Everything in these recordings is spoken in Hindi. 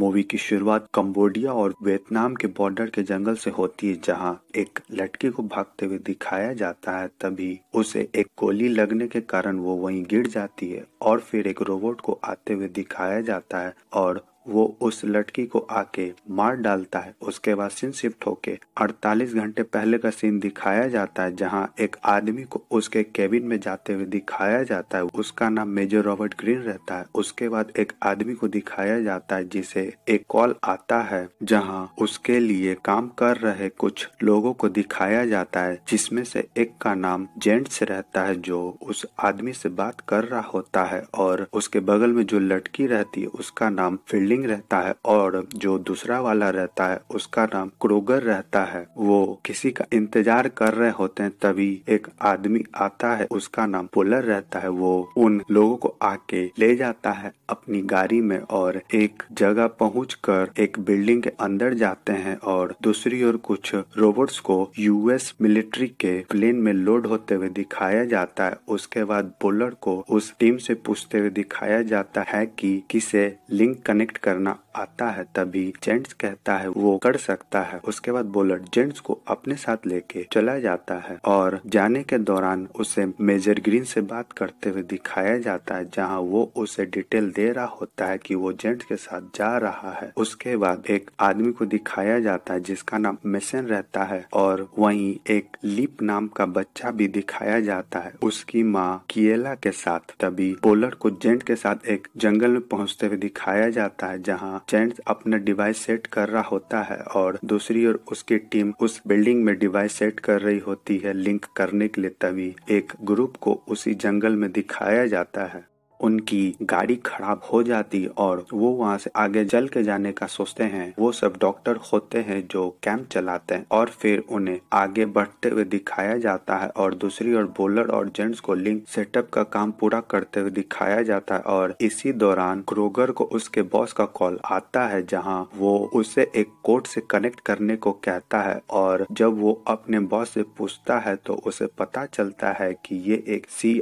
मूवी की शुरुआत कंबोडिया और वियतनाम के बॉर्डर के जंगल से होती है जहां एक लड़की को भागते हुए दिखाया जाता है तभी उसे एक गोली लगने के कारण वो वहीं गिर जाती है और फिर एक रोबोट को आते हुए दिखाया जाता है और वो उस लड़की को आके मार डालता है उसके बाद सीन शिफ्ट होके 48 घंटे पहले का सीन दिखाया जाता है जहां एक आदमी को उसके केबिन में जाते हुए दिखाया जाता है उसका नाम मेजर रॉबर्ट ग्रीन रहता है उसके बाद एक आदमी को दिखाया जाता है जिसे एक कॉल आता है जहां उसके लिए काम कर रहे कुछ लोगों को दिखाया जाता है जिसमें से एक का नाम जेंट्स रहता है जो उस आदमी से बात कर रहा होता है और उसके बगल में जो लड़की रहती है उसका नाम फील्ड बिलिंग रहता है और जो दूसरा वाला रहता है उसका नाम क्रोगर रहता है वो किसी का इंतजार कर रहे होते हैं तभी एक आदमी आता है उसका नाम पुलर रहता है वो उन लोगों को आके ले जाता है अपनी गाड़ी में और एक जगह पहुँच एक बिल्डिंग के अंदर जाते हैं और दूसरी ओर कुछ रोबोट्स को यूएस मिलिट्री के प्लेन में लोड होते हुए दिखाया जाता है उसके बाद पुलर को उस टीम से पूछते हुए दिखाया जाता है कि किसे लिंक कनेक्ट करना आता है तभी जेंट्स कहता है वो कर सकता है उसके बाद बुलेट जेंट्स को अपने साथ लेके चला जाता है और जाने के दौरान उसे मेजर ग्रीन से बात करते हुए दिखाया जाता है जहां वो उसे डिटेल दे रहा होता है कि वो जेंट्स के साथ जा रहा है उसके बाद एक आदमी को दिखाया जाता है जिसका नाम मेसन रहता है और वही एक लिप नाम का बच्चा भी दिखाया जाता है उसकी माँ किएला के साथ तभी बोलर को जेंट के साथ एक जंगल में पहुंचते हुए दिखाया जाता है जहाँ चैंड अपना डिवाइस सेट कर रहा होता है और दूसरी ओर उसकी टीम उस बिल्डिंग में डिवाइस सेट कर रही होती है लिंक करने के लिए तभी एक ग्रुप को उसी जंगल में दिखाया जाता है उनकी गाड़ी खराब हो जाती और वो वहाँ से आगे जल के जाने का सोचते हैं वो सब डॉक्टर होते हैं जो कैंप चलाते हैं और फिर उन्हें आगे बढ़ते हुए दिखाया जाता है और दूसरी ओर बोलर और जेंट्स को लिंक सेटअप का काम पूरा करते हुए दिखाया जाता है और इसी दौरान क्रोगर को उसके बॉस का कॉल आता है जहाँ वो उसे एक कोर्ट से कनेक्ट करने को कहता है और जब वो अपने बॉस से पूछता है तो उसे पता चलता है कि ये एक सी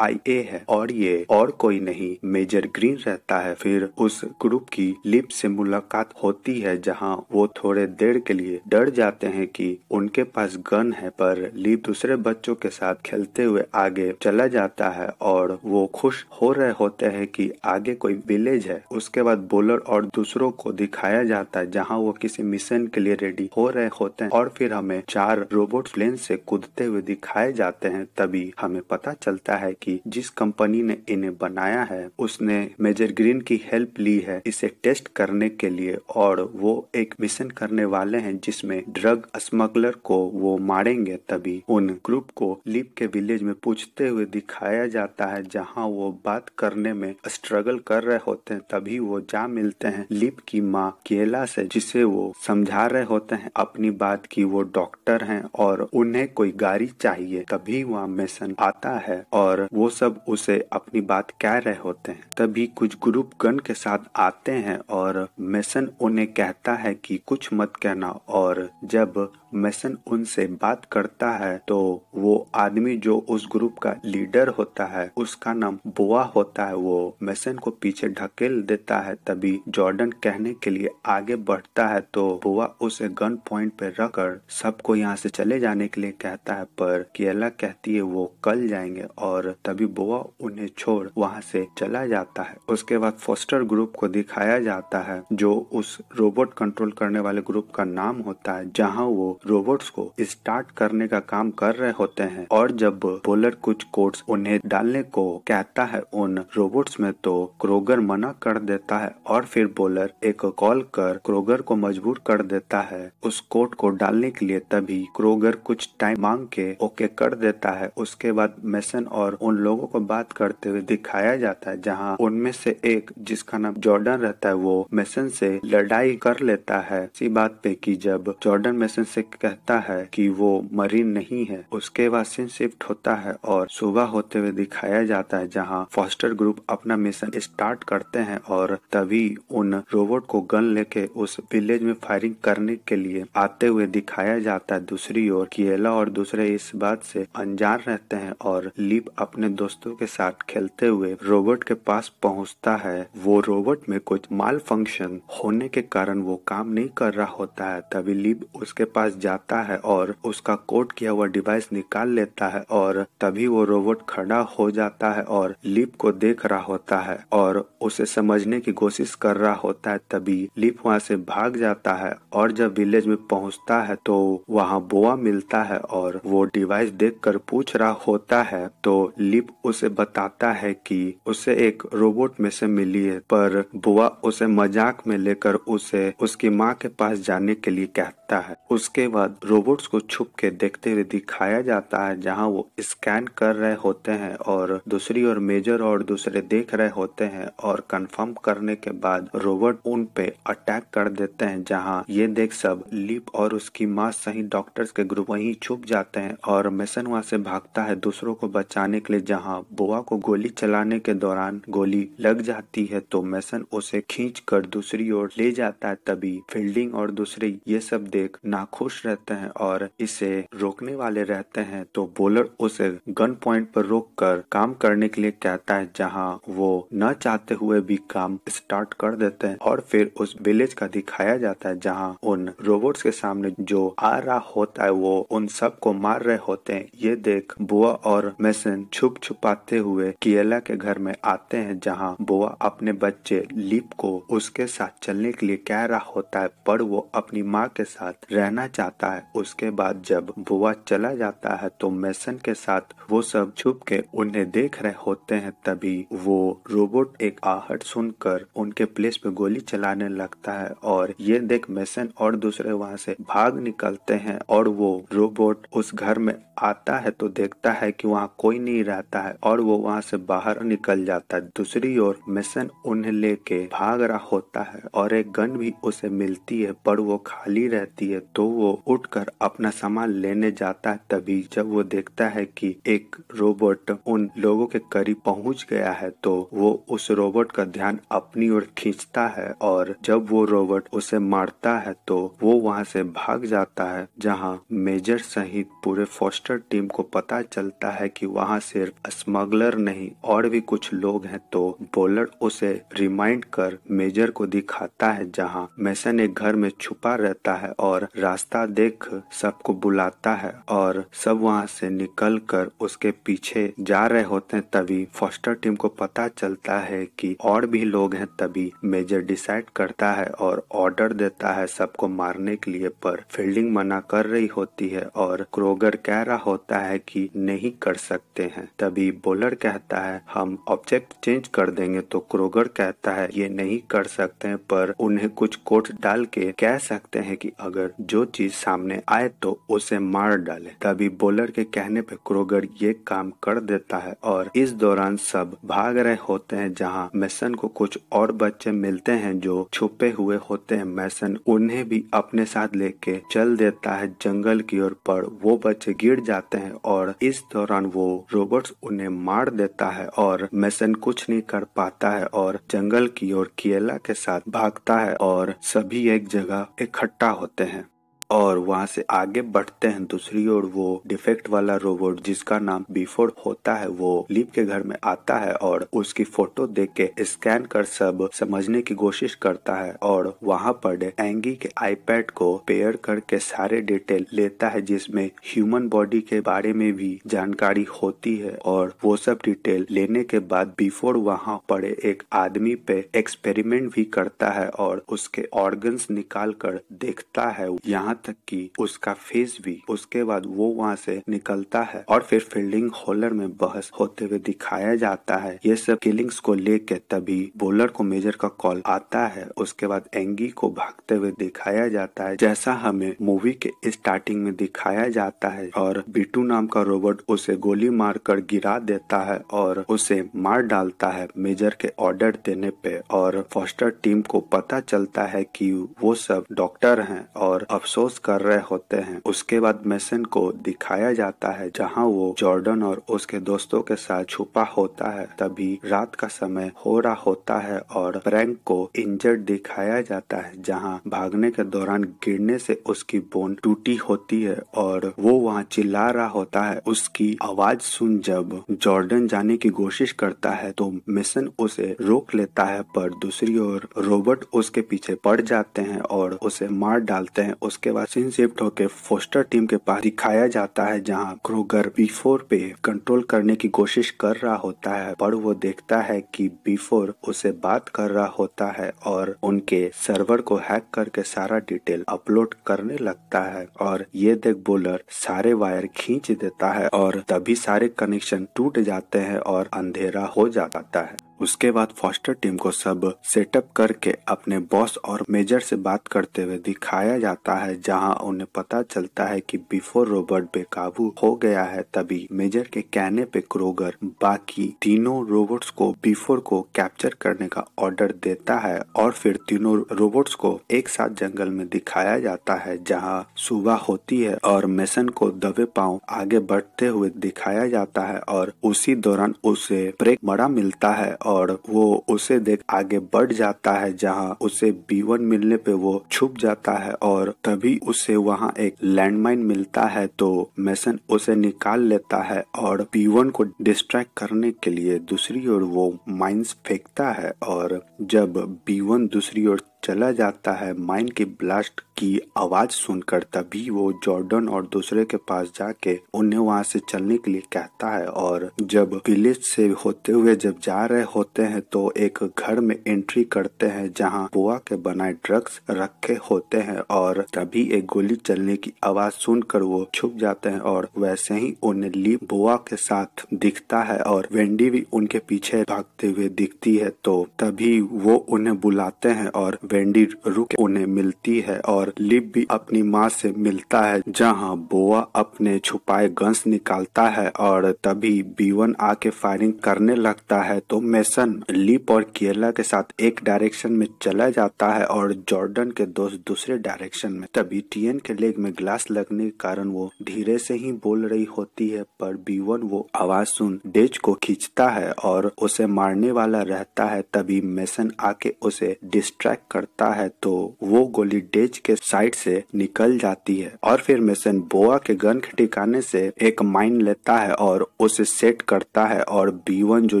है और ये और कोई नहीं ही मेजर ग्रीन रहता है फिर उस ग्रुप की लिप से मुलाकात होती है जहां वो थोड़े देर के लिए डर जाते हैं कि उनके पास गन है पर लिप दूसरे बच्चों के साथ खेलते हुए आगे चला जाता है और वो खुश हो रहे होते हैं कि आगे कोई विलेज है उसके बाद बोलर और दूसरों को दिखाया जाता है जहाँ वो किसी मिशन के लिए रेडी हो रहे होते हैं और फिर हमें चार रोबोट प्लेन से कूदते हुए दिखाए जाते हैं तभी हमें पता चलता है कि जिस कंपनी ने इन्हें बनाया है उसने मेजर ग्रीन की हेल्प ली है इसे टेस्ट करने के लिए और वो एक मिशन करने वाले हैं जिसमें ड्रग स्मगलर को वो मारेंगे तभी उन ग्रुप को लीप के विलेज में पूछते हुए दिखाया जाता है जहाँ वो बात करने में स्ट्रगल कर रहे होते हैं तभी वो जा मिलते हैं लीप की माँ केला से जिसे वो समझा रहे होते हैं अपनी बात की वो डॉक्टर हैं और उन्हें कोई गाड़ी चाहिए तभी वहाँ मिशन आता है और वो सब उसे अपनी बात कह रहे रहे होते हैं तभी कुछ ग्रुप गन के साथ आते हैं और मेसन उन्हें कहता है कि कुछ मत कहना और जब मैसन उनसे बात करता है तो वो आदमी जो उस ग्रुप का लीडर होता है उसका नाम बुआ होता है वो मैसन को पीछे ढकेल देता है तभी जॉर्डन कहने के लिए आगे बढ़ता है तो बुआ उसे गन पॉइंट पे रखकर सबको यहाँ से चले जाने के लिए कहता है पर केला कहती है वो कल जाएंगे और तभी बुआ उन्हें छोड़ वहाँ से चला जाता है उसके बाद फोस्टर ग्रुप को दिखाया जाता है जो उस रोबोट कंट्रोल करने वाले ग्रुप का नाम होता है जहाँ वो रोबोट्स को स्टार्ट करने का काम कर रहे होते हैं और जब बोलर कुछ कोड्स उन्हें डालने को कहता है उन रोबोट्स में तो क्रोगर मना कर देता है और फिर बोलर एक कॉल कर क्रोगर को मजबूर कर देता है उस कोड को डालने के लिए तभी क्रोगर कुछ टाइम मांग के ओके कर देता है उसके बाद मेसन और उन लोगों को बात करते हुए दिखाया जाता है जहाँ उनमें से एक जिसका नाम जॉर्डन रहता है वो मेसन से लड़ाई कर लेता है इसी बात पे कि जब जॉर्डन मेसन से कहता है कि वो मरीन नहीं है उसके बाद सिंह शिफ्ट होता है और सुबह होते हुए दिखाया जाता है जहाँ फॉस्टर ग्रुप अपना मिशन स्टार्ट करते हैं और तभी उन रोबोट को गन लेके उस विलेज में फायरिंग करने के लिए आते हुए दिखाया जाता है दूसरी ओर किएला और दूसरे इस बात से अनजान रहते हैं और लीप अपने दोस्तों के साथ खेलते हुए रोबोट के पास पहुंचता है वो रोबोट में कुछ माल फंक्शन होने के कारण वो काम नहीं कर रहा होता है तभी लीप उसके पास जाता है और उसका कोट किया हुआ डिवाइस निकाल लेता है और तभी वो रोबोट खड़ा हो जाता है और लीप को देख रहा होता है और उसे समझने की कोशिश कर रहा होता है तभी लीप वहाँ से भाग जाता है और जब विलेज में पहुंचता है तो वहाँ बोआ मिलता है और वो डिवाइस कर पूछ रहा होता है तो लिप उसे बताता है कि उसे एक रोबोट में से मिली है पर बुआ उसे मजाक में लेकर उसे उसकी माँ के पास जाने के लिए कहता है उसके बाद रोबोट्स को छुप के देखते हुए दिखाया जाता है जहां वो स्कैन कर रहे होते हैं और दूसरी ओर मेजर और दूसरे देख रहे होते हैं और कंफर्म करने के बाद रोबोट उन पे अटैक कर देते हैं जहां ये देख सब लिप और उसकी माँ सही डॉक्टर्स के ग्रुप वहीं छुप जाते हैं और मिशन वहां से भागता है दूसरों को बचाने के लिए जहाँ बुआ को गोली चलाने के दौरान गोली लग जाती है तो मैसन उसे खींच कर दूसरी ओर ले जाता है तभी फील्डिंग और दूसरे ये सब देख नाखुश खुश रहते हैं और इसे रोकने वाले रहते हैं तो बोलर उसे गन पॉइंट पर रोककर काम करने के लिए कहता है जहां वो न चाहते हुए भी काम स्टार्ट कर देते हैं और फिर उस विलेज का दिखाया जाता है जहां उन रोबोट्स के सामने जो आ रहा होता है वो उन सब को मार रहे होते हैं ये देख बुआ और मैसन छुप छुपाते हुए केला के घर में आते हैं जहां बुआ अपने बच्चे लीप को उसके साथ चलने के लिए कह रहा होता है पर वो अपनी माँ के साथ रहना चाहते जाता है उसके बाद जब बुआ चला जाता है तो मैसन के साथ वो सब छुप के उन्हें देख रहे होते हैं तभी वो रोबोट एक आहट सुनकर उनके प्लेस पे गोली चलाने लगता है और ये देख मैसन और दूसरे वहां से भाग निकलते हैं और वो रोबोट उस घर में आता है तो देखता है कि वहाँ कोई नहीं रहता है और वो वहाँ से बाहर निकल जाता है दूसरी ओर मैसन उन्हें लेके भाग रहा होता है और एक गन भी उसे मिलती है पर वो खाली रहती है तो वो उठकर अपना सामान लेने जाता है तभी जब वो देखता है कि एक रोबोट उन लोगों के करीब पहुंच गया है तो वो उस रोबोट का ध्यान अपनी ओर खींचता है और जब वो रोबोट उसे मारता है तो वो वहां से भाग जाता है जहां मेजर सहित पूरे फोस्टर टीम को पता चलता है कि वहां सिर्फ स्मगलर नहीं और भी कुछ लोग हैं तो बोलर उसे रिमाइंड कर मेजर को दिखाता है जहां मैसन एक घर में छुपा रहता है और रास्ता देख सबको बुलाता है और सब वहाँ से निकल कर उसके पीछे जा रहे होते हैं तभी फॉस्टर टीम को पता चलता है कि और भी लोग हैं तभी मेजर डिसाइड करता है और ऑर्डर देता है सबको मारने के लिए पर फील्डिंग मना कर रही होती है और क्रोगर कह रहा होता है कि नहीं कर सकते हैं तभी बॉलर कहता है हम ऑब्जेक्ट चेंज कर देंगे तो क्रोगर कहता है ये नहीं कर सकते हैं पर उन्हें कुछ कोट डाल के कह सकते हैं कि अगर जो चीज भी सामने आए तो उसे मार डाले तभी बोलर के कहने पे क्रोगर ये काम कर देता है और इस दौरान सब भाग रहे होते हैं जहाँ मैसन को कुछ और बच्चे मिलते हैं जो छुपे हुए होते हैं मैसन उन्हें भी अपने साथ लेके चल देता है जंगल की ओर पर वो बच्चे गिर जाते हैं और इस दौरान वो रोबोट्स उन्हें मार देता है और मैसन कुछ नहीं कर पाता है और जंगल की ओर केला के साथ भागता है और सभी एक जगह इकट्ठा होते हैं और वहाँ से आगे बढ़ते हैं दूसरी ओर वो डिफेक्ट वाला रोबोट जिसका नाम बिफोर होता है वो लीप के घर में आता है और उसकी फोटो देख के स्कैन कर सब समझने की कोशिश करता है और वहाँ पर एंगी के आईपैड को पेयर करके सारे डिटेल लेता है जिसमें ह्यूमन बॉडी के बारे में भी जानकारी होती है और वो सब डिटेल लेने के बाद बिफोर वहाँ पड़े एक आदमी पे एक्सपेरिमेंट भी करता है और उसके ऑर्गन्स निकाल कर देखता है यहाँ तक कि उसका फेस भी उसके बाद वो वहां से निकलता है और फिर फील्डिंग होलर में बहस होते हुए दिखाया जाता है ये सब किलिंग्स को लेके तभी बॉलर को मेजर का कॉल आता है उसके बाद एंगी को भागते हुए दिखाया जाता है जैसा हमें मूवी के स्टार्टिंग में दिखाया जाता है और बिटू नाम का रोबोट उसे गोली मार कर गिरा देता है और उसे मार डालता है मेजर के ऑर्डर देने पे और फॉस्टर टीम को पता चलता है कि वो सब डॉक्टर हैं और अफसोस अफसोस कर रहे होते हैं उसके बाद मेसन को दिखाया जाता है जहां वो जॉर्डन और उसके दोस्तों के साथ छुपा होता है तभी रात का समय हो रहा होता है और फ्रैंक को इंजर्ड दिखाया जाता है जहां भागने के दौरान गिरने से उसकी बोन टूटी होती है और वो वहां चिल्ला रहा होता है उसकी आवाज सुन जब जॉर्डन जाने की कोशिश करता है तो मिशन उसे रोक लेता है पर दूसरी ओर रोबोट उसके पीछे पड़ जाते हैं और उसे मार डालते हैं उसके वाशिंग शिफ्ट होकर फोस्टर टीम के पास दिखाया जाता है जहां क्रोगर बीफोर पे कंट्रोल करने की कोशिश कर रहा होता है पर वो देखता है कि बीफोर उसे बात कर रहा होता है और उनके सर्वर को हैक करके सारा डिटेल अपलोड करने लगता है और ये देख बोलर सारे वायर खींच देता है और तभी सारे कनेक्शन टूट जाते हैं और अंधेरा हो जाता है उसके बाद फॉस्टर टीम को सब सेटअप करके अपने बॉस और मेजर से बात करते हुए दिखाया जाता है जहां उन्हें पता चलता है कि बिफोर रोबोट बेकाबू हो गया है तभी मेजर के कहने पे क्रोगर बाकी तीनों रोबोट्स को बिफोर को कैप्चर करने का ऑर्डर देता है और फिर तीनों रोबोट्स को एक साथ जंगल में दिखाया जाता है जहाँ सुबह होती है और मेसन को दबे पांव आगे बढ़ते हुए दिखाया जाता है और उसी दौरान उसे ब्रेक मरा मिलता है और वो उसे देख आगे बढ़ जाता है जहाँ उसे बीवन मिलने पे वो छुप जाता है और तभी उसे वहाँ एक लैंडमाइन मिलता है तो मैसन उसे निकाल लेता है और बीवन को डिस्ट्रैक्ट करने के लिए दूसरी ओर वो माइंस फेंकता है और जब बीवन दूसरी ओर चला जाता है माइन के ब्लास्ट की आवाज सुनकर तभी वो जॉर्डन और दूसरे के पास जाके उन्हें वहां से चलने के लिए कहता है और जब विलेज से होते हुए जब जा रहे होते हैं तो एक घर में एंट्री करते हैं जहां बुआ के बनाए ड्रग्स रखे होते हैं और तभी एक गोली चलने की आवाज सुनकर वो छुप जाते हैं और वैसे ही उन्हें ली बुआ के साथ दिखता है और वेंडी भी उनके पीछे भागते हुए दिखती है तो तभी वो उन्हें बुलाते हैं और वेंडी रुक उन्हें मिलती है और लिप भी अपनी माँ से मिलता है जहाँ बोआ अपने छुपाए गंस निकालता है और तभी बीवन आके फायरिंग करने लगता है तो मैसन लिप और केला के साथ एक डायरेक्शन में चला जाता है और जॉर्डन के दोस्त दूसरे डायरेक्शन में तभी टीएन के लेग में ग्लास लगने के कारण वो धीरे से ही बोल रही होती है पर बीवन वो आवाज सुन डेज को खींचता है और उसे मारने वाला रहता है तभी मैसन आके उसे डिस्ट्रैक्ट कर करता है तो वो गोली डेज के साइड से निकल जाती है और फिर मेसन बोआ के गन के ठिकाने से एक माइन लेता है और उसे सेट करता है और बीवन जो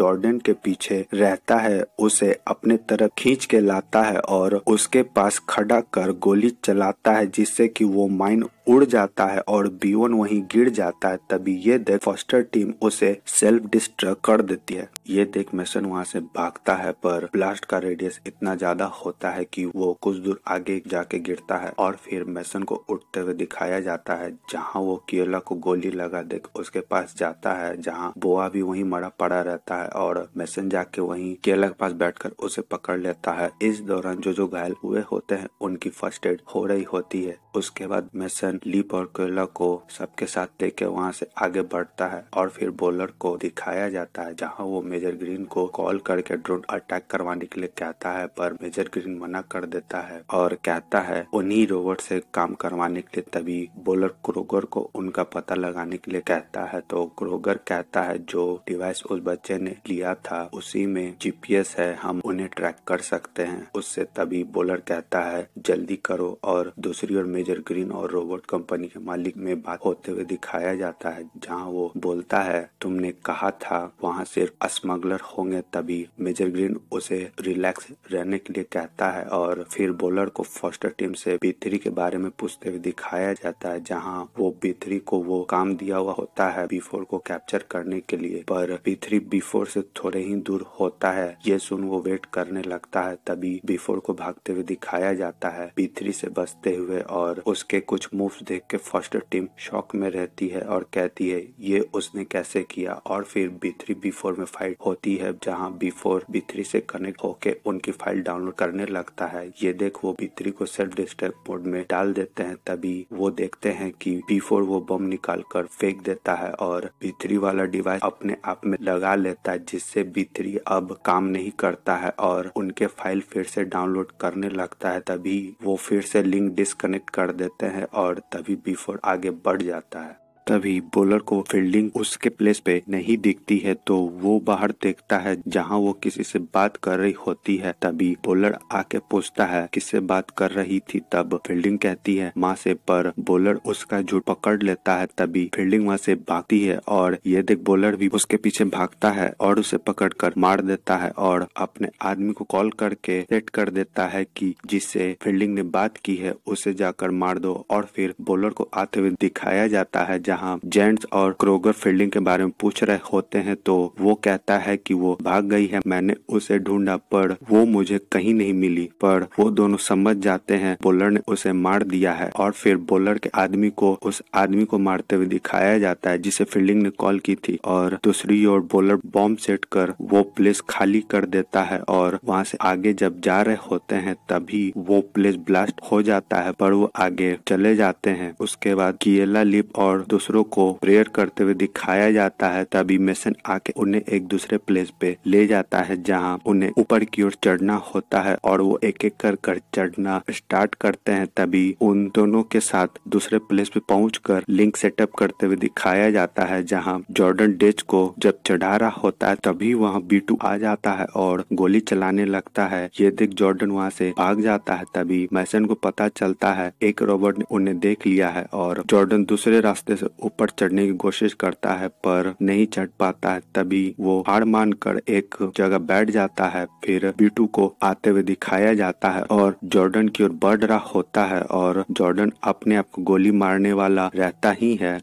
जॉर्डन के पीछे रहता है उसे अपने तरफ खींच के लाता है और उसके पास खड़ा कर गोली चलाता है जिससे कि वो माइन उड़ जाता है और बियोन वहीं गिर जाता है तभी ये देख फॉस्टर टीम उसे सेल्फ डिस्ट्रक्ट कर देती है ये देख मेसन वहां से भागता है पर ब्लास्ट का रेडियस इतना ज्यादा होता है कि वो कुछ दूर आगे जाके गिरता है और फिर मेसन को उठते हुए दिखाया जाता है जहाँ वो केला को गोली लगा देख उसके पास जाता है जहाँ बोआ भी वही मरा पड़ा रहता है और मेसन जाके वही केला के पास बैठ उसे पकड़ लेता है इस दौरान जो जो घायल हुए होते हैं उनकी फर्स्ट एड हो रही होती है उसके बाद मेसन कैप्टन लीप और कोयला को सबके साथ लेके वहाँ से आगे बढ़ता है और फिर बॉलर को दिखाया जाता है जहाँ वो मेजर ग्रीन को कॉल करके ड्रोन अटैक करवाने के लिए कहता है पर मेजर ग्रीन मना कर देता है और कहता है उन्हीं रोबोट से काम करवाने के लिए तभी बॉलर क्रोगर को उनका पता लगाने के लिए कहता है तो क्रोगर कहता है जो डिवाइस उस बच्चे ने लिया था उसी में जीपीएस है हम उन्हें ट्रैक कर सकते हैं उससे तभी बॉलर कहता है जल्दी करो और दूसरी ओर मेजर ग्रीन और रोबोट बोट कंपनी के मालिक में बात होते हुए दिखाया जाता है जहां वो बोलता है तुमने कहा था वहां सिर्फ स्मगलर होंगे तभी मेजर ग्रीन उसे रिलैक्स रहने के लिए कहता है और फिर बॉलर को फर्स्ट टीम से बीथरी के बारे में पूछते हुए दिखाया जाता है जहाँ वो बीथरी को वो काम दिया हुआ होता है बीफोर को कैप्चर करने के लिए पर बीथरी बीफोर से थोड़े ही दूर होता है ये सुन वो वेट करने लगता है तभी बिफोर को भागते हुए दिखाया जाता है बीथरी से बचते हुए और उसके कुछ मूव प्रूफ देख के फर्स्ट टीम शॉक में रहती है और कहती है ये उसने कैसे किया और फिर बी थ्री बी फोर में फाइट होती है जहाँ बी फोर बी थ्री से कनेक्ट होके उनकी फाइल डाउनलोड करने लगता है ये देख वो बी थ्री को सेल्फ डिस्ट्रक्ट मोड में डाल देते हैं तभी वो देखते हैं कि बी फोर वो बम निकाल कर फेंक देता है और बी थ्री वाला डिवाइस अपने आप में लगा लेता है जिससे बी थ्री अब काम नहीं करता है और उनके फाइल फिर से डाउनलोड करने लगता है तभी वो फिर से लिंक डिस्कनेक्ट कर देते हैं और तभी बी फोर आगे बढ़ जाता है तभी बॉलर को फील्डिंग उसके प्लेस पे नहीं दिखती है तो वो बाहर देखता है जहाँ वो किसी से बात कर रही होती है तभी बॉलर आके पूछता है किससे बात कर रही थी तब फील्डिंग कहती है माँ से पर बॉलर उसका झूठ पकड़ लेता है तभी फील्डिंग वहां से भागती है और ये देख बॉलर भी उसके पीछे भागता है और उसे पकड़ कर मार देता है और अपने आदमी को कॉल करके सेट कर देता है कि जिससे फील्डिंग ने बात की है उसे जाकर मार दो और फिर बॉलर को आते हुए दिखाया जाता है जहाँ जेंट्स और क्रोगर फील्डिंग के बारे में पूछ रहे होते हैं तो वो कहता है कि वो भाग गई है मैंने उसे ढूंढा पर वो मुझे कहीं नहीं मिली पर वो दोनों समझ जाते हैं बोलर ने उसे मार दिया है और फिर बोलर के आदमी को उस आदमी को मारते हुए दिखाया जाता है जिसे फील्डिंग ने कॉल की थी और दूसरी ओर बॉलर बॉम्ब सेट कर वो प्लेस खाली कर देता है और वहाँ से आगे जब जा रहे होते हैं तभी वो प्लेस ब्लास्ट हो जाता है पर वो आगे चले जाते हैं उसके बाद किएला लिप और दूसरों को प्रेयर करते हुए दिखाया जाता है तभी मिशन आके उन्हें एक दूसरे प्लेस पे ले जाता है जहाँ उन्हें ऊपर की ओर चढ़ना होता है और वो एक एक कर कर चढ़ना स्टार्ट करते हैं तभी उन दोनों के साथ दूसरे प्लेस पे पहुँच कर लिंक सेटअप करते हुए दिखाया जाता है जहाँ जॉर्डन डेज को जब चढ़ा रहा होता है तभी वहाँ बीटू आ जाता है और गोली चलाने लगता है ये देख जॉर्डन वहाँ से भाग जाता है तभी मैसन को पता चलता है एक रोबोट ने उन्हें देख लिया है और जॉर्डन दूसरे रास्ते से ऊपर चढ़ने की कोशिश करता है पर नहीं चढ़ पाता है तभी वो हार मान कर एक जगह बैठ जाता है फिर बीटू को आते हुए दिखाया जाता है और जॉर्डन की ओर बढ़ रहा होता है और जॉर्डन अपने आप को गोली मारने वाला रहता ही है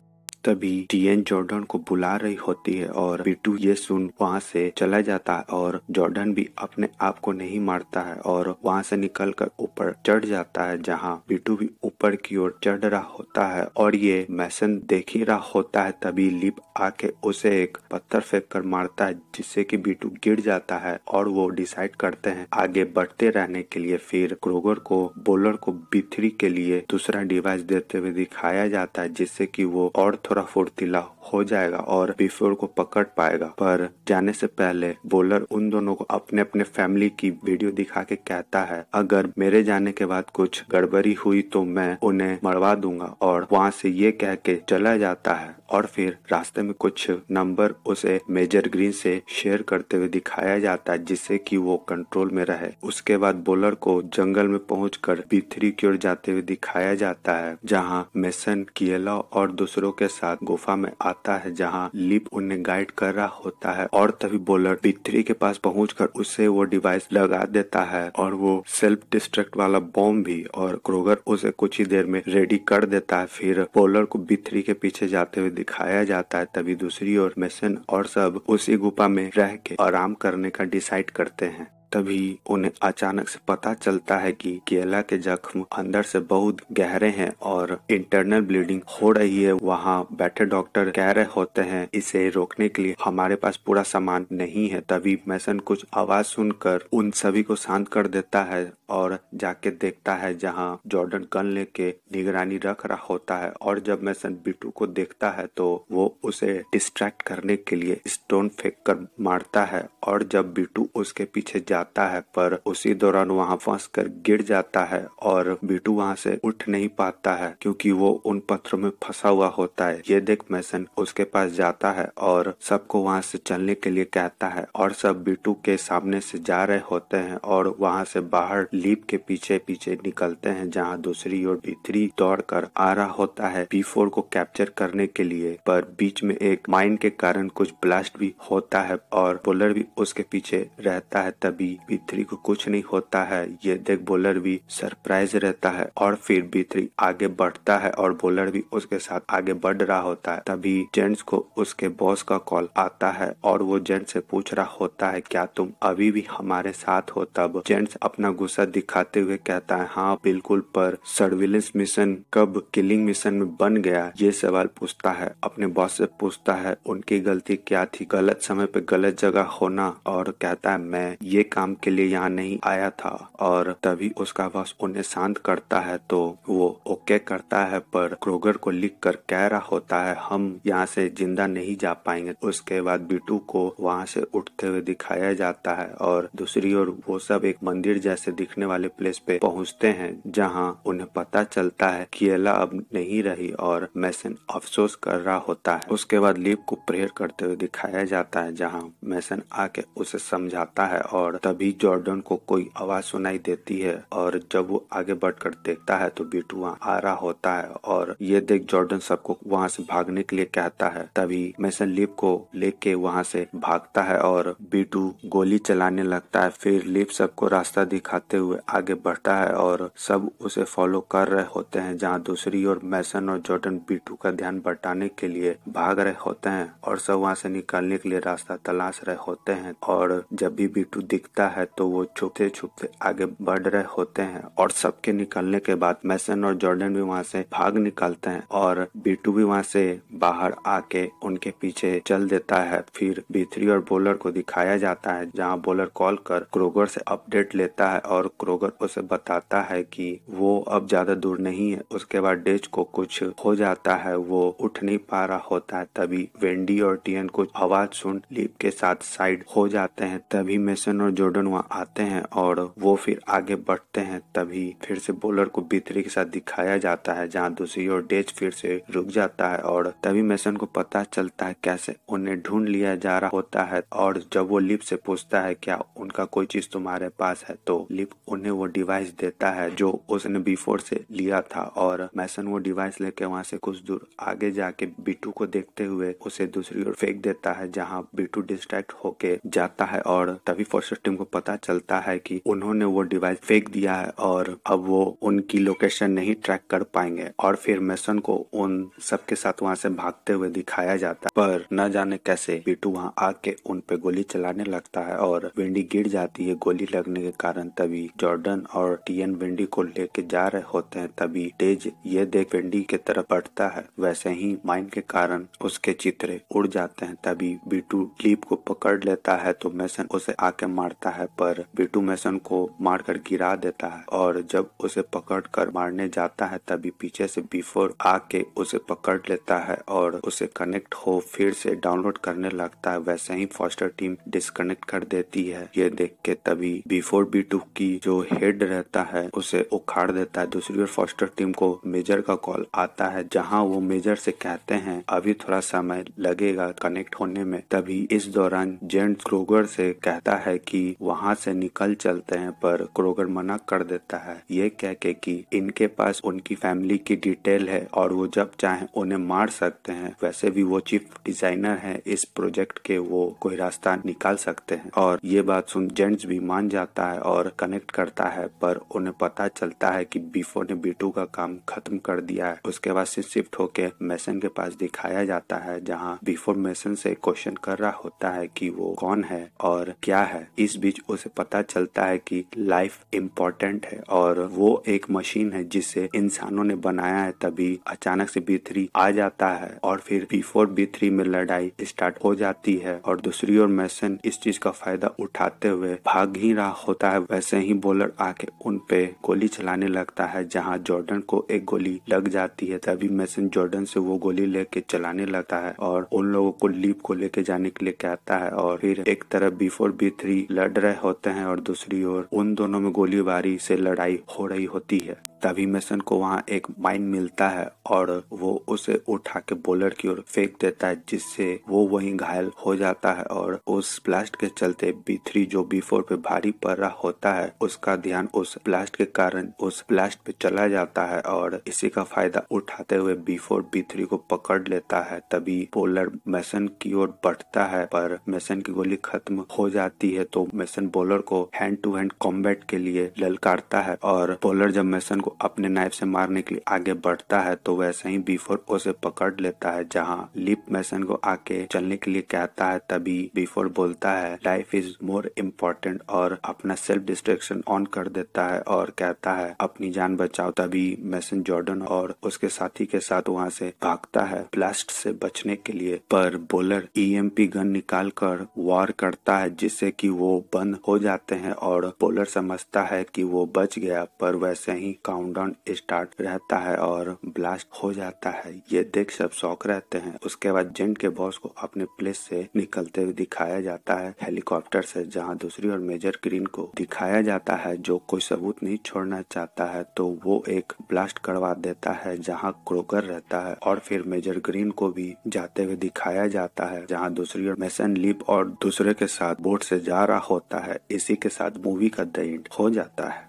तभी टीएन जॉर्डन को बुला रही होती है और पीटू ये सुन वहाँ से चला जाता है और जॉर्डन भी अपने आप को नहीं मारता है और वहाँ से निकल कर ऊपर चढ़ जाता है जहाँ पीटू भी ऊपर की ओर चढ़ रहा होता है और ये मैसन देख ही रहा होता है तभी लिप आके उसे एक पत्थर फेंक कर मारता है जिससे कि बीटू गिर जाता है और वो डिसाइड करते हैं आगे बढ़ते रहने के लिए फिर क्रोगर को बोलर को बिथरी के लिए दूसरा डिवाइस देते हुए दिखाया जाता है जिससे कि वो और Ahora fortilado. हो जाएगा और बिफोर को पकड़ पाएगा पर जाने से पहले बोलर उन दोनों को अपने अपने फैमिली की वीडियो दिखा के कहता है अगर मेरे जाने के बाद कुछ गड़बड़ी हुई तो मैं उन्हें मरवा दूंगा और वहां से ये कह के चला जाता है और फिर रास्ते में कुछ नंबर उसे मेजर ग्रीन से शेयर करते हुए दिखाया जाता है जिससे कि वो कंट्रोल में रहे उसके बाद बोलर को जंगल में पहुँच कर पीथरी की ओर जाते हुए दिखाया जाता है जहाँ मेसन कियला और दूसरों के साथ गुफा में आ आता है जहाँ लिप उन्हें गाइड कर रहा होता है और तभी बोलर पी के पास कर उसे वो डिवाइस लगा देता है और वो सेल्फ डिस्ट्रक्ट वाला बॉम्ब भी और क्रोगर उसे कुछ ही देर में रेडी कर देता है फिर पोलर को बिथरी के पीछे जाते हुए दिखाया जाता है तभी दूसरी ओर मेसन और सब उसी गुफा में रह के आराम करने का डिसाइड करते हैं तभी उन्हें अचानक से पता चलता है कि केला के जख्म अंदर से बहुत गहरे हैं और इंटरनल ब्लीडिंग हो रही है वहाँ बैठे डॉक्टर कह रहे होते हैं इसे रोकने के लिए हमारे पास पूरा सामान नहीं है तभी मैसन कुछ आवाज सुनकर उन सभी को शांत कर देता है और जाके देखता है जहाँ जॉर्डन गन लेके निगरानी रख रहा होता है और जब मैसन बिटू को देखता है तो वो उसे डिस्ट्रैक्ट करने के लिए स्टोन फेंक कर मारता है और जब बिटू उसके पीछे जा जाता है पर उसी दौरान वहाँ फंस कर गिर जाता है और बिटू वहाँ से उठ नहीं पाता है क्योंकि वो उन पत्थरों में फंसा हुआ होता है ये देख मैसन उसके पास जाता है और सबको वहाँ से चलने के लिए कहता है और सब बिटू के सामने से जा रहे होते हैं और वहाँ से बाहर लीप के पीछे पीछे निकलते हैं जहाँ दूसरी ओर थ्री दौड़ कर आ रहा होता है बी फोर को कैप्चर करने के लिए पर बीच में एक माइन के कारण कुछ ब्लास्ट भी होता है और पोलर भी उसके पीछे रहता है तभी भी बी को कुछ नहीं होता है ये देख बॉलर भी सरप्राइज रहता है और फिर बी आगे बढ़ता है और बॉलर भी उसके साथ आगे बढ़ रहा होता है तभी जेंट्स को उसके बॉस का कॉल आता है और वो जेंट्स से पूछ रहा होता है क्या तुम अभी भी हमारे साथ हो तब जेंट्स अपना गुस्सा दिखाते हुए कहता है हाँ बिल्कुल पर सर्विलेंस मिशन कब किलिंग मिशन में बन गया ये सवाल पूछता है अपने बॉस से पूछता है उनकी गलती क्या थी गलत समय पे गलत जगह होना और कहता है मैं ये काम काम के लिए यहाँ नहीं आया था और तभी उसका बॉस उन्हें शांत करता है तो वो ओके करता है पर क्रोगर को लिख कर कह रहा होता है हम यहाँ से जिंदा नहीं जा पाएंगे उसके बाद बिटू को वहाँ से उठते हुए दिखाया जाता है और दूसरी ओर वो सब एक मंदिर जैसे दिखने वाले प्लेस पे पहुँचते हैं जहाँ उन्हें पता चलता है अला अब नहीं रही और मैसन अफसोस कर रहा होता है उसके बाद लीप को प्रेयर करते हुए दिखाया जाता है जहाँ मैसन आके उसे समझाता है और तभी जॉर्डन को कोई आवाज सुनाई देती है और जब वो आगे बढ़कर देखता है तो बिटू वहाँ आ रहा होता है और ये देख जॉर्डन सबको वहाँ से भागने के लिए कहता है तभी मैसन लिप को लेके वहाँ से भागता है और बिटू गोली चलाने लगता है फिर लिप सबको रास्ता दिखाते हुए आगे बढ़ता है और सब उसे फॉलो कर रहे होते हैं जहाँ दूसरी ओर मैसन और जॉर्डन बिटू का ध्यान बटाने के लिए भाग रहे होते हैं और सब वहाँ से निकलने के लिए रास्ता तलाश रहे होते हैं और जब भी बिटू दिखता दिखता है तो वो छुपते छुपते आगे बढ़ रहे होते हैं और सबके निकलने के बाद मैसन और जॉर्डन भी वहाँ से भाग निकलते हैं और बीटू भी वहां से बाहर आके उनके पीछे चल देता है फिर बीथरी और बोलर को दिखाया जाता है जहाँ बोलर कॉल कर क्रोगर से अपडेट लेता है और क्रोगर उसे बताता है कि वो अब ज्यादा दूर नहीं है उसके बाद डेज को कुछ हो जाता है वो उठ नहीं पा रहा होता है तभी वेंडी और टीएन कुछ आवाज सुन लीप के साथ साइड हो जाते हैं तभी मेसन और जो जोर्डन वहाँ आते हैं और वो फिर आगे बढ़ते हैं तभी फिर से बॉलर को बीतरी के साथ दिखाया जाता है जहाँ दूसरी ओर डेज फिर से रुक जाता है और तभी मैसन को पता चलता है कैसे उन्हें ढूंढ लिया जा रहा होता है और जब वो लिप से पूछता है क्या उनका कोई चीज तुम्हारे पास है तो लिप उन्हें वो डिवाइस देता है जो उसने बिफोर से लिया था और मैसन वो डिवाइस लेके वहाँ से कुछ दूर आगे जाके बिटू को देखते हुए उसे दूसरी ओर फेंक देता है जहाँ बिटू डिस्ट्रैक्ट होके जाता है और तभी फोर्स विक्टिम को पता चलता है कि उन्होंने वो डिवाइस फेंक दिया है और अब वो उनकी लोकेशन नहीं ट्रैक कर पाएंगे और फिर मेसन को उन सबके साथ वहां से भागते हुए दिखाया जाता है पर न जाने कैसे बीटू वहां आके उन पे गोली चलाने लगता है और विंडी गिर जाती है गोली लगने के कारण तभी जॉर्डन और टीएन विंडी को लेके जा रहे होते हैं तभी तेज ये देख विंडी के तरफ बढ़ता है वैसे ही माइंड के कारण उसके चित्रे उड़ जाते हैं तभी बीटू लीप को पकड़ लेता है तो मैसन उसे आके मार रहता है पर बिटू मैसन को मारकर गिरा देता है और जब उसे पकड़ कर मारने जाता है तभी पीछे से बिफोर आके उसे पकड़ लेता है और उसे कनेक्ट हो फिर से डाउनलोड करने लगता है वैसे ही फॉस्टर टीम डिस्कनेक्ट कर देती है ये देख के तभी बिफोर टू की जो हेड रहता है उसे उखाड़ देता है दूसरी ओर फॉस्टर टीम को मेजर का कॉल आता है जहाँ वो मेजर से कहते हैं अभी थोड़ा समय लगेगा कनेक्ट होने में तभी इस दौरान जेंट क्रोगर से कहता है कि वहाँ से निकल चलते हैं पर क्रोगर मना कर देता है ये कह के कि इनके पास उनकी फैमिली की डिटेल है और वो जब चाहे उन्हें मार सकते हैं वैसे भी वो चीफ डिजाइनर है इस प्रोजेक्ट के वो कोई रास्ता निकाल सकते हैं और ये बात सुन जेंट्स भी मान जाता है और कनेक्ट करता है पर उन्हें पता चलता है की बीफो ने बीटू का काम खत्म कर दिया है उसके बाद से शिफ्ट होके मैसन के पास दिखाया जाता है जहाँ बीफो मैसन से क्वेश्चन कर रहा होता है कि वो कौन है और क्या है इस बीच उसे पता चलता है कि लाइफ इम्पोर्टेंट है और वो एक मशीन है जिसे इंसानों ने बनाया है तभी अचानक से बी आ जाता है और फिर बी फोर बी थ्री में लड़ाई स्टार्ट हो जाती है और दूसरी ओर मैसन इस चीज का फायदा उठाते हुए भाग ही रहा होता है वैसे ही बॉलर आके उन पे गोली चलाने लगता है जहाँ जॉर्डन को एक गोली लग जाती है तभी मैसन जॉर्डन से वो गोली लेके चलाने लगता है और उन लोगों को लीप को लेके जाने के लिए कहता है और फिर एक तरफ बी फोर बी थ्री लड़ लड़ रहे होते हैं और दूसरी ओर उन दोनों में गोलीबारी से लड़ाई हो रही होती है तभी मेसन को वहाँ एक माइन मिलता है और वो उसे उठा के बोलर की ओर फेंक देता है जिससे वो वहीं घायल हो जाता है और उस ब्लास्ट के चलते बी थ्री जो बी फोर पे भारी पड़ रहा होता है उसका ध्यान उस ब्लास्ट के कारण उस ब्लास्ट पे चला जाता है और इसी का फायदा उठाते हुए बी फोर बी थ्री को पकड़ लेता है तभी बोलर मेसन की ओर बढ़ता है पर मेसन की गोली खत्म हो जाती है तो मेसन बॉलर को हैंड टू हैंड कॉम्बैट के लिए ललकारता है और बॉलर जब मेसन को अपने नाइफ से मारने के लिए आगे बढ़ता है तो वैसे ही बीफोर उसे पकड़ लेता है जहाँ लिप मेसन को आके चलने के लिए कहता है तभी बीफोर बोलता है लाइफ इज मोर इम्पोर्टेंट और अपना सेल्फ डिस्ट्रेक्शन ऑन कर देता है और कहता है अपनी जान बचाओ तभी मेसन जॉर्डन और उसके साथी के साथ वहाँ से भागता है ब्लास्ट से बचने के लिए पर बोलर ई गन निकाल कर वार करता है जिससे कि वो बंद हो जाते हैं और पोलर समझता है कि वो बच गया पर वैसे ही काउंटडाउन स्टार्ट रहता है और ब्लास्ट हो जाता है ये देख सब शौक रहते हैं उसके बाद जेंट के बॉस को अपने प्लेस से निकलते हुए दिखाया जाता है हेलीकॉप्टर से जहाँ दूसरी ओर मेजर ग्रीन को दिखाया जाता है जो कोई सबूत नहीं छोड़ना चाहता है तो वो एक ब्लास्ट करवा देता है जहाँ क्रोकर रहता है और फिर मेजर ग्रीन को भी जाते हुए दिखाया जाता है जहाँ दूसरी ओर मैसन लिप और दूसरे के साथ बोट से जा रहा हो होता है इसी के साथ मूवी का द एंड हो जाता है